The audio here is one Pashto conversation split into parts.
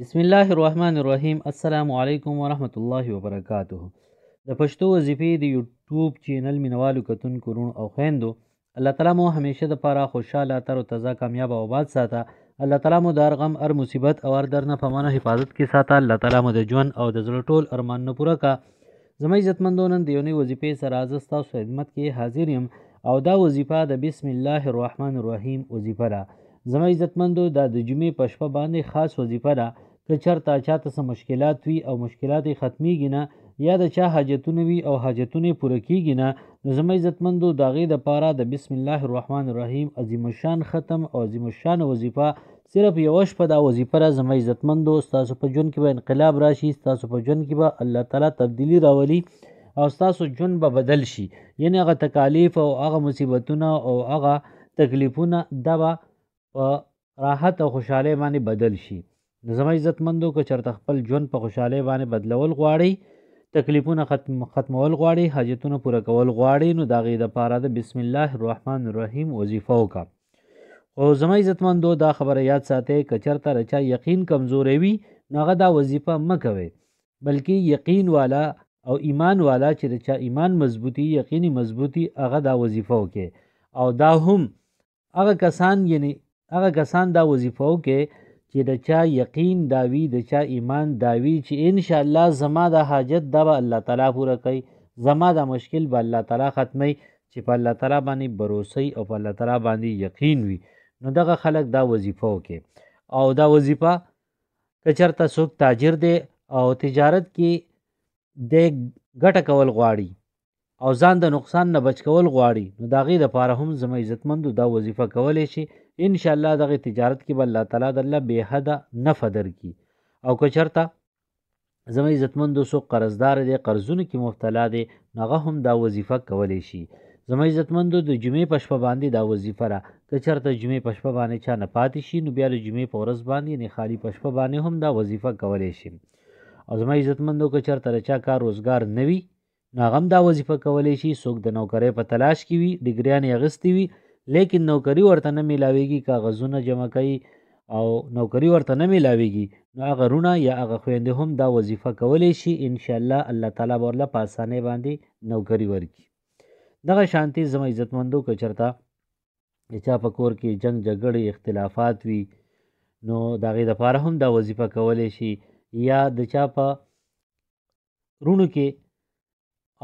بسم الله الرحمن الرحیم السلام علیکم ورحمت الله وبرکاته د پښتو وظیفې د یوټیوب چینل مینوالو کتونکو رون او خویندو الله تعالی مو همیشه د پاره خوشاله تر او تازه کامیاب او آباد ساته الله تعالی مو د هر غم هر مصیبت او هر درنه په مانه حفاظت کې ساته الله تعالی مو د ژوند او د زړه ټول ارمانونه پوره کا زما عزتمندو نن د یو نوې وظیفې سره زه ستاسو خدمت کې حاضر یم او دا وظیفه د بسم الله الرحمن الرحیم وظیفه ده زما عزتمندو دا د جمعې په شپه باندې خاص وظیفه ده که چېرته چاته څه مشکلات وي او مشکلات یې ختمیږي نه یا د چا حاجتونه وي او حاجتونه یې پوره کیږي نه نو زما عزتمندو د هغې دپاره د بسم الله الرحمن الرحیم عظیم شان ختم او عظیم شان وظیفه صرف یوه شپه دا وظیفه را زما عزتمندو ستاسو په ژوند کې به انقلاب راشي ستاسو په ژوند کې به الله تعالی تبدیلی راولي او ستاسو ژوند به بدل شي یعنی هغه تکالیف او هغه مصیبتونه او هغه تکلیفونه دا به په راحت او خوشحالۍ باندې بدل شي نو زما عزتمندو که چېرته خپل ژوند په خوشحالۍ باندې بدلول غواړئ تکلیفونه ختم ختمول غواړئ حاجتونه پوره کول غواړئ نو د هغې دپاره د بسم الله الرحمن الرحیم وظیفه وکړه خو زما عزتمندو دا خبره یاد ساتئ که چېرته د چا یقین کمزوری وي نو هغه دا وظیفه مه کوئ بلکې یقین والا او ایمان والا چې د چا ایمان مضبوطی یقیني مضبوطی هغه دا وظیفه وکړي او دا هم هغه کسان یعنی هغه کسان دا وظیفه وکړي چې د چا یقین داوی د چا ایمان داوی چې ان شاء الله زما د حاجت دا به الله تعالی پوره کوي زما د مشکل به الله تعالی ختمي چې په الله تعالی باندې بروسي او په الله تعالی باندې یقین وي نو دغه خلک دا وظیفه وکړي او دا وظیفه که چېرته څوک تاجر دی او تجارت کې د ګټه کول غواړي او ځان د نقصان نه بچ کول غواړي نو د هغې دپاره هم زما عزتمندو دا وظیفه کولی شي ان شاء الله دغه تجارت کې به الله تعالی د الله به حد نفع درکړي او کچرتا زموږ عزتمند سو قرضدار دي قرضونه کې مبتلا دي هغه هم دا وظیفه کولی شي زموږ عزتمندو د جمعې په شپه باندې دا وظیفه را که چېرته جمعې په شپه باندې چا نه پاتې شي نو بیا د جمعې په ورځ باندې یعنې خالي په شپه باندې هم دا وظیفه کولی شي او زما عزتمندو که چېرته د چا کار روزګار نه وي نو هغه هم دا وظیفه کولی شي څوک د نوکرۍ په تلاش کې وي ډګریانې اخیستې وي لیکن نوکری ورته نه میلاویږي کاغذونه جمع کوي او نوکری ورته نه میلاویږي نو هغه رونه یا هغه خویندې هم دا وظیفه کولی شي انشاءالله الله تعالی به ورله په اسانۍ باندې نوکري ورکړي دغه شانتي زما عزتمندو که چېرته د چا په کور کې جنګ جګړې اختلافات وي نو د هغې دپاره هم دا وظیفه کولی شي یا د چا په رونو کې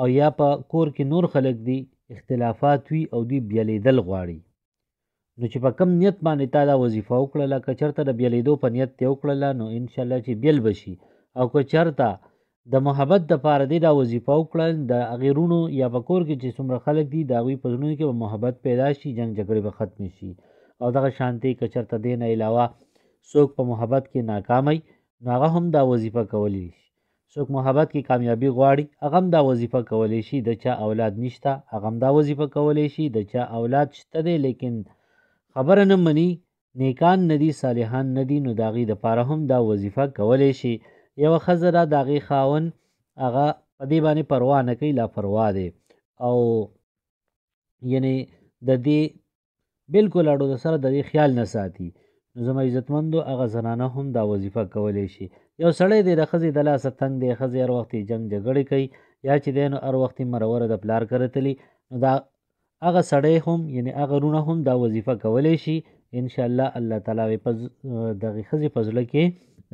او یا په کور کې نور خلک دي اختلافات وي او دوی بیالیدل غواړي نو چې په کم نیت باندې تا دا وظیفه وکړله که چېرته د بیالیدو په نیت یې وکړله نو انشاءالله چې بیل بشي او که چېرته د محبت د پاره دی دا وظیفه وکړل د غیرونو یا په کور کې چې څومره خلک دي د هغوی په زړونو کې به محبت پیدا شي جنگ جګړې به ختمې شي او دغه شانتي که چېرته دې نه علاوه څوک په محبت کې ناکامئ نو هغه هم دا وظیفه کولی شي څوک محبت کې کامیابی غواړي هغه هم دا وظیفه کولی شي د چا اولاد نشته هغه هم دا وظیفه کولی شي د چا اولاد شته دی لیکن خبره نه مني نیکان ندی صالحان ندی نو داغي د پاره هم دا وظیفه کولی شي یو خزره داغي خاون هغه په دې باندې پروا نه کوي لا پروا دی او یعنی د دې بالکل اړو د سره د دې خیال نه ساتي نو زما عزتمندو هغه زنانه هم دا وظیفه کولی شي یو سړی دی د ښځې د لاسه تنګ دی ښځې هر وخت جنګ جګړې کوي یا چې دی نو هر وخت مروره د پلار کرتلی نو دا هغه سړی هم یعنی هغه رونه هم دا وظیفه کولی شي انشاءالله الله تعالی به پز... دغې ښځې په زړه کې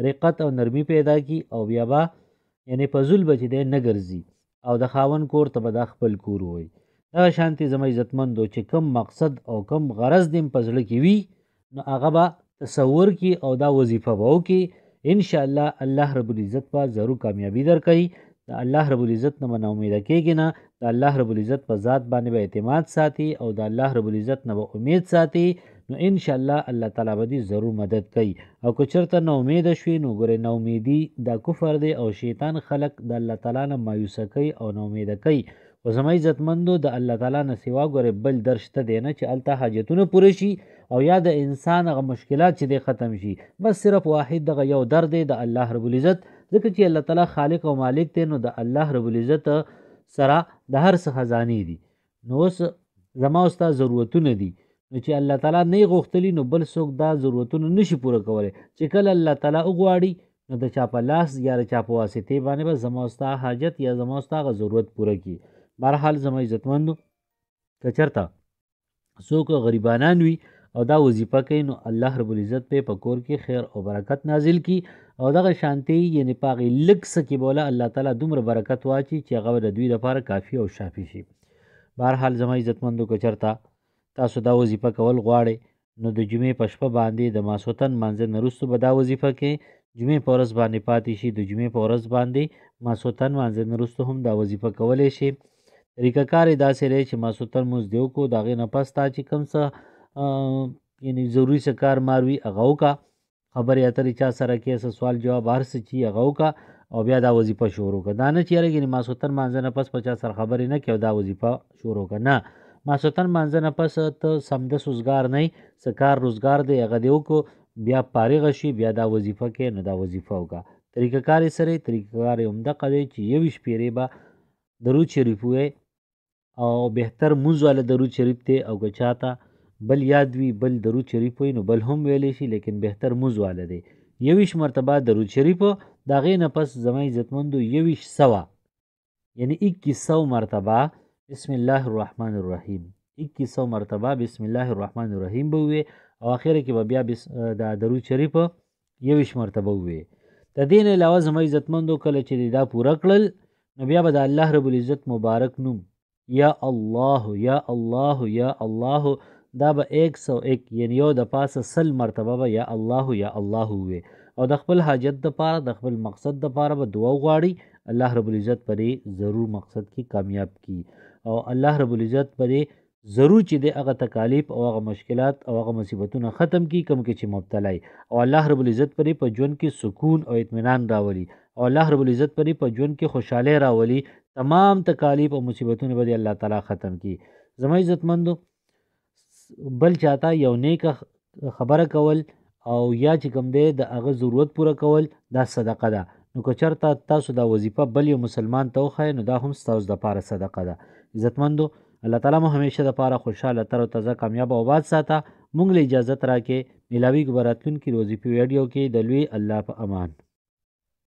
رقت او نرمي پیدا کی او بیا به یعنی په زول به چې دی نه ګرځي او د خاون کور ته به دا خپل کور وي دغه شانتې زما عزتمندو چې کم مقصد او کم غرض دیم په زړه کې وي نو هغه به تصور کی او دا وظیفه به وکړي ان شاء الله الله رب العزت به ضرور کامیابی درکړي د الله رب العزت نه نه امید کېږي نه د الله رب العزت په ذات باندې به اعتماد ساتي او د الله رب العزت نه به امید ساتي نو ان شاء الله الله تعالی به دې ضرور مدد کوي او که چېرته نه امید شوي نو ګورې نه امیدي دا کفر دی او شیطان خلق د الله تعالی نه مایوسه کوي او نه امید کوي خو زما عزتمندو د الله تعالی نه سوا ګورې بل در شته دی نه چې هلته حاجتونه پوره شي او یا د انسان هغه مشکلات چې دی ختم شي بس صرف واحد دغه یو در دی د الله رب العزت ځکه چې الله تعالی خالق او مالک دی نو د الله رب العزت سره د هر څه خزانې دي نو اوس زما اوستا ضرورتونه دي نو چې الله تعالی نه غوښتلی نو بل څوک دا ضرورتونه نشي پوره کولی چې کله الله تعالی وغواړي نو د چا په لاس یا د چا په واسطې باندې به زما اوستا حاجت یا زما اوستا هغه ضرورت پوره کړي بهرحال زما عزتمندو که چېرته څوک غریبانان وي او دا وظیفه کوي نو الله رب العزت په پکور کې خیر او برکت نازل کی او دغه شانتی یعنی پاغې لږ څه کې بوله الله تعالی دومره برکت واچي چې هغه د دوی لپاره کافی او شافی شي بهرحال زما عزتمندو که چېرته تاسو دا وظیفه کول غواړئ نو د جمعې په شپه باندې د ماسوتن مانځه نه وروسته به دا وظیفه کې جمعې په ورځ باندې پاتې شي د جمعې په ورځ باندې ماسوتن مانځه نه وروسته هم دا وظیفه کولی شي طریقه کار یې داسې دی چې ماسوتن مونځ دې وکړو د هغې نه پس تا چې کوم څه یعنی ضروري څه کار مار وي هغه وکړه خبرې اترې چا سره کې څه سوال جواب هر څه چې هغه وکړه او بیا دا وظیفه شروع کړه دا نه چې یاره یعنې ماسوتن مانځه نه پس په چا سره خبرې نه کوي او دا وظیفه شروع کړه نه ماسوتن مانځه نه پس ته سمدس روزګار نه څه کار روزګار دی هغه دې وکړو بیا فارغه شي بیا دا وظیفه کې نو دا وظیفه وکړه طریقه کار یې سره طریقه کار یې عمده قدی چې یویشت پیرې به درود شریف ووایي او بهتر مونځ والا درود شریف دی او که چاته بل یاد وي بل درود شریف وي نو بل هم ویلی شي لیکن بهتر مونځ والا دی یویش مرتبه درود شریف د هغې نه پس زما عزتمندو یویش سوه یعنی اکیس سو مرتبه بسم الله الرحمن الرحیم اکیس سو مرتبه بسم الله الرحمن الرحیم به ووایې او اخره کې به بیا بس د درود شریف یویش مرتبه ووایې د دې نه علاوه زما عزتمندو کله چې دا پوره کړل نو بیا به د الله رب العزت مبارک نوم یا الله یا الله یا الله دا به 101 یعنی یو د پاسه سل مرتبه به یا الله یا الله وي او د خپل حاجت د پاره د خپل مقصد د پاره به دعا وغواړي الله رب العزت پرې ضرور مقصد کې کامیاب کی او الله رب العزت پرې ضرور چې د هغه تکالیف او هغه مشکلات او هغه مصیبتونه ختم کی کم کې چې مبتلا او الله رب العزت پرې په ژوند کې سکون او اطمینان راولي او الله رب العزت پرې په ژوند کې خوشاله راولي تمام تکالیف او مصیبتونه به الله تعالی ختم کی زما عزت مندو بل چاته یو نیک خبره کول او یا چې کوم دی د هغه ضرورت پوره کول دا صدقه ده نو که چرته تاسو دا وظیفه بل یو مسلمان ته وښایئ نو دا هم ستاسو دپاره صدقه ده عزتمندو الله تعالی مو همیشه دپاره خوشحاله تر او تازه کامیاب او آباد ساته مونږ له اجازه راکې ملاوي ګبراتلون کې روزي په ویډیو کې د لوی الله په امان